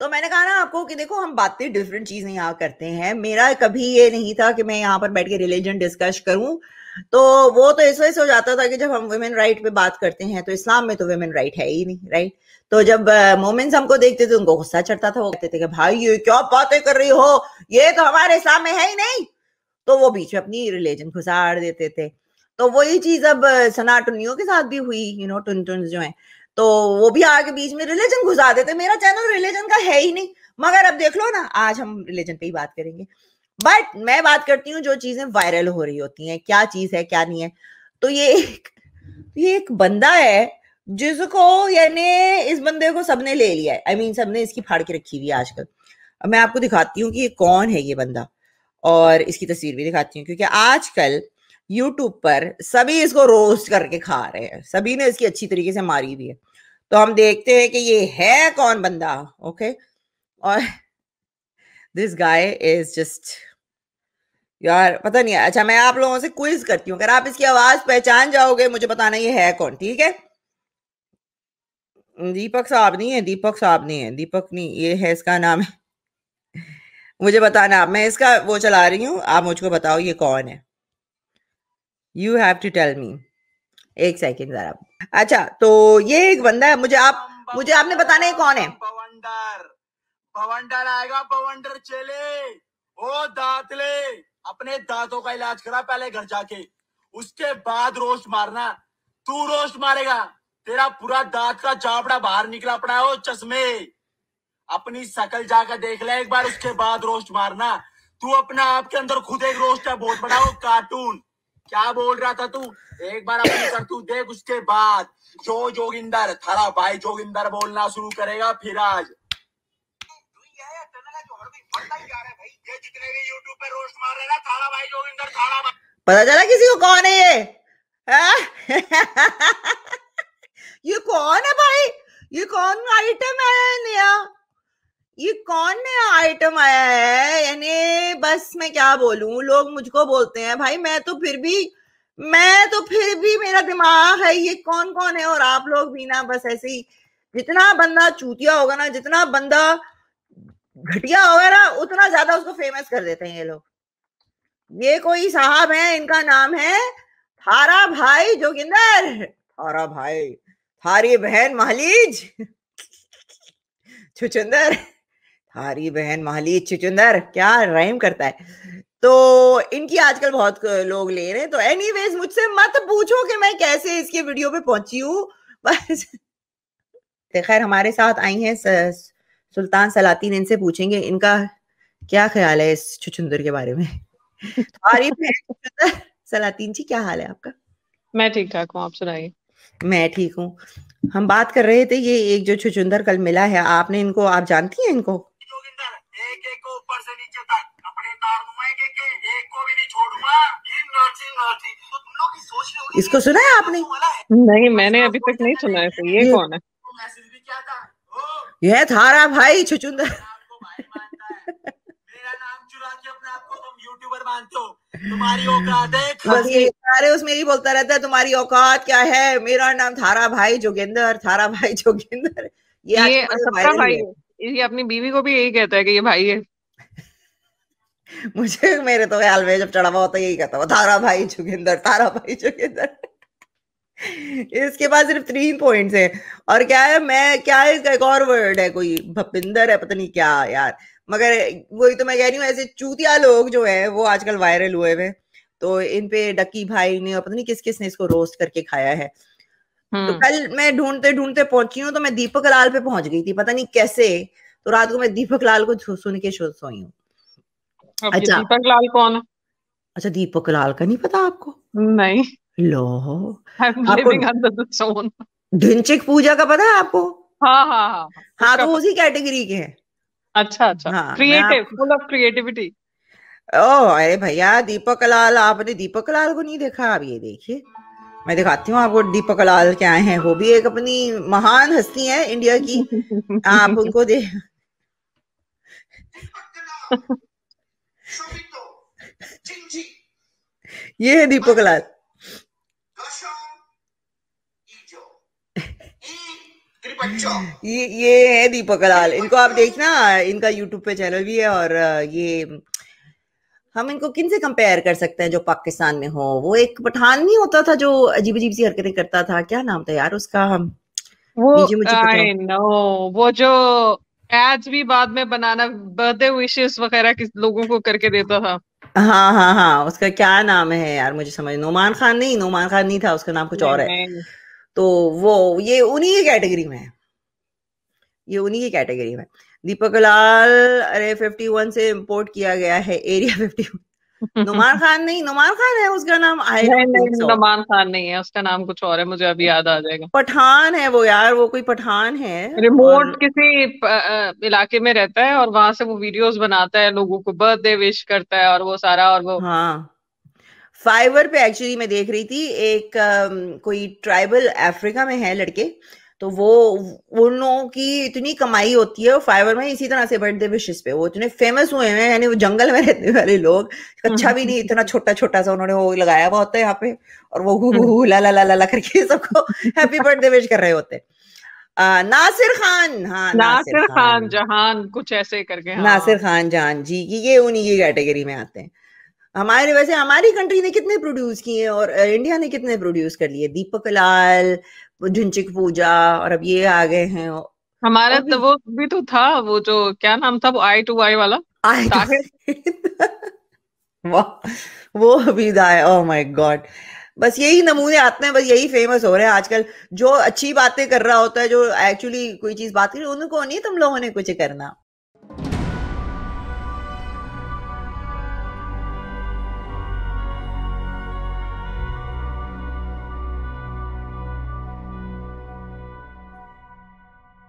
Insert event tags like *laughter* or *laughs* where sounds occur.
तो मैंने कहा ना आपको कि देखो हम बातें डिफरेंट चीजें यहाँ करते हैं मेरा कभी ये नहीं था कि मैं यहाँ पर बैठ के रिलीजन डिस्कस करूं तो वो तो इस वजह से हो जाता था कि जब हम वुमेन राइट पे बात करते हैं तो इस्लाम में तो वुमेन राइट है ही नहीं राइट तो जब मोमेंट्स हमको देखते थे तो उनको गुस्सा चढ़ता था वो कहते थे कि भाई ये क्या बातें कर रही हो ये तो हमारे इस्लाम में है ही नहीं तो वो बीच में अपनी रिलीजन घुसाड़ देते थे तो वही चीज अब सना टुनियों के साथ भी हुई यू नो टुन टुन जो है तो वो भी आगे बीच में रिलीजन घुसा देते मेरा चैनल रिलीजन का है ही नहीं मगर अब देख लो ना आज हम रिलीजन पे ही बात करेंगे बट मैं बात करती हूँ जो चीजें वायरल हो रही होती हैं क्या चीज है क्या नहीं है तो ये एक ये एक बंदा है जिसको यानी इस बंदे को सबने ले लिया है आई I मीन mean, सबने इसकी फाड़ के रखी हुई है आजकल मैं आपको दिखाती हूँ कि ये कौन है ये बंदा और इसकी तस्वीर भी दिखाती हूँ क्योंकि आजकल यूट्यूब पर सभी इसको रोस्ट करके खा रहे हैं सभी ने इसकी अच्छी तरीके से मारी भी है तो हम देखते हैं कि ये है कौन बंदा ओके और दिस गाय इज जस्ट यार पता नहीं अच्छा मैं आप लोगों से क्विज करती हूँ अगर आप इसकी आवाज पहचान जाओगे मुझे बताना ये है कौन ठीक है दीपक साहब नहीं है दीपक साहब नहीं है दीपक नहीं ये है इसका नाम है मुझे बताना आप मैं इसका वो चला रही हूँ आप मुझको बताओ ये कौन है you have to tell me एक सेकेंड जरा अच्छा तो ये एक बंदा है मुझे आप मुझे आपने बताने है कौन है पवंडर पवंडर आएगा पवंडर चले ओ दातले अपने दांतों का इलाज करा पहले घर जाके उसके बाद रोस्ट मारना तू रोस्ट मारेगा तेरा पूरा दांत का चापड़ा बाहर निकला पड़ा हो चश्मे अपनी सकल जाकर देख ले एक बार उसके बाद रोस्ट मारना तू अपना आपके अंदर खुद एक रोस्ट है बहुत बड़ा हो कार्टून क्या बोल रहा था तू एक बार अपनी कर तू देख उसके बाद जो जोगिंदर थारा भाई जोगिंदर बोलना शुरू करेगा फिर आज पता चला किसी को कौन है ये *laughs* ये कौन है भाई ये कौन आइटम है नया ये कौन नया आइटम आया है यानी बस मैं क्या बोलूं लोग मुझको बोलते हैं भाई मैं तो फिर भी मैं तो फिर भी मेरा दिमाग है ये कौन कौन है और आप लोग भी ना बस ऐसे ही जितना बंदा चूतिया होगा ना जितना बंदा घटिया होगा ना उतना ज्यादा उसको फेमस कर देते हैं ये लोग ये कोई साहब है इनका नाम है थारा भाई जोगिंदर थारा भाई थारी बहन महलीज *laughs* छुचंदर थारी बहन महली चुचुंदर क्या रहम करता है तो इनकी आजकल बहुत लोग ले रहे हैं तो एनी मुझसे मत पूछो कि मैं कैसे इसके वीडियो पे पहुंची हूँ *laughs* बस तो खैर हमारे साथ आई हैं सुल्तान सलातीन इनसे पूछेंगे इनका क्या ख्याल है इस छुचुंदर के बारे में *laughs* सलातीन जी क्या हाल है आपका मैं ठीक ठाक हूँ आप सुनाइए मैं ठीक हूँ हम बात कर रहे थे ये एक जो छुचुंदर कल मिला है आपने इनको आप जानती हैं इनको इसको सुना है आपने नहीं मैंने अभी तक नहीं सुना है तो ये कौन है यह थारा भाई छुचुंदर तुम्हारी औकात है बस ये उस मेरी बोलता रहता है तुम्हारी औकात क्या है मेरा नाम थारा भाई जोगिंदर थारा भाई जोगिंदर ये, ये भाई, भाई ये अपनी बीवी को भी यही कहता है कि ये भाई है *laughs* मुझे मेरे तो ख्याल में जब चढ़ावा हुआ होता यही कहता हुआ तारा भाई जोगिंदर तारा भाई जोगिंदर *laughs* इसके पास सिर्फ थ्री पॉइंट्स हैं और क्या है मैं क्या है इसका एक और वर्ड है कोई भपिंदर है पता नहीं क्या यार मगर वही तो मैं कह रही हूँ ऐसे चूतिया लोग जो है वो आजकल वायरल हुए हुए तो इन पे डक्की भाई ने और पता नहीं किस किस ने इसको रोस्ट करके खाया है हम्म। तो कल मैं ढूंढते ढूंढते पहुंची हूँ तो मैं दीपक लाल पे पहुंच गई थी पता नहीं कैसे तो रात को मैं दीपक लाल को सुन के सोई हूँ अच्छा दीपक लाल कौन है अच्छा दीपक लाल का नहीं पता आपको नहीं लो आपको पूजा का पता है आपको हाँ हाँ हाँ हाँ तो उसी कैटेगरी के हैं अच्छा अच्छा क्रिएटिव फुल ऑफ क्रिएटिविटी ओ अरे भैया दीपक लाल आपने दीपक लाल को नहीं देखा आप ये देखिए मैं दिखाती हूँ आपको दीपक लाल क्या है वो भी एक अपनी महान हस्ती है इंडिया की आप उनको देख *laughs* *laughs* ये है दीपक लाल ये ये है दीपक लाल इनको आप देखना इनका यूट्यूब पे चैनल भी है और ये हम इनको किन से कंपेयर कर सकते हैं जो पाकिस्तान में हो वो एक पठान नहीं होता था जो अजीब अजीब सी हरकतें करता था क्या नाम था यार उसका हम वो वो जो एड्स भी बाद में बनाना बर्थडे विशेष वगैरह किस लोगों को करके देता था हाँ हाँ हाँ उसका क्या नाम है यार मुझे समझ नोमान खान नहीं नोमान खान नहीं था उसका नाम कुछ और है तो वो ये उन्हीं की कैटेगरी में है ये उन्हीं की कैटेगरी में दीपक लाल अरे फिफ्टी वन से इम्पोर्ट किया गया है area fifty one Numan Khan नहीं नुमान खान है उसका नाम आई नुमान खान नहीं है उसका नाम कुछ और है मुझे अभी याद आ जाएगा पठान है वो यार वो कोई पठान है रिमोट और... किसी इलाके में रहता है और वहां से वो वीडियोस बनाता है लोगों को बर्थडे विश करता है और वो सारा और वो हाँ फाइवर पे एक्चुअली मैं देख रही थी एक कोई ट्राइबल अफ्रीका में है लड़के तो वो उन लोगों की इतनी कमाई होती है फाइवर में इसी तरह से बर्थडे विशेष पे वो इतने फेमस हुए हैं यानी वो जंगल में रहने वाले लोग अच्छा हम्म। भी नहीं इतना छोटा छोटा सा उन्होंने वो लगाया हुआ होता है यहाँ पे और वो ला ला ला ला ला करके सबको हैप्पी बर्थडे विश कर रहे होते नासिर खान हाँ नासिर, खान जहान कुछ ऐसे करके हाँ। नासिर खान जहान जी की ये उन्हीं की कैटेगरी में आते हैं हमारे वैसे हमारी कंट्री ने कितने प्रोड्यूस किए और इंडिया ने कितने प्रोड्यूस कर लिए दीपक लाल झुंझिक पूजा और अब ये आ गए हैं हमारा तो वो भी तो था वो जो क्या नाम था वो आई टू आई वाला आई *laughs* वो अभी ओह माय गॉड बस यही नमूने आते हैं बस यही फेमस हो रहे हैं आजकल जो अच्छी बातें कर रहा होता है जो एक्चुअली कोई चीज बात करी उनको नहीं तुम लोगों ने कुछ करना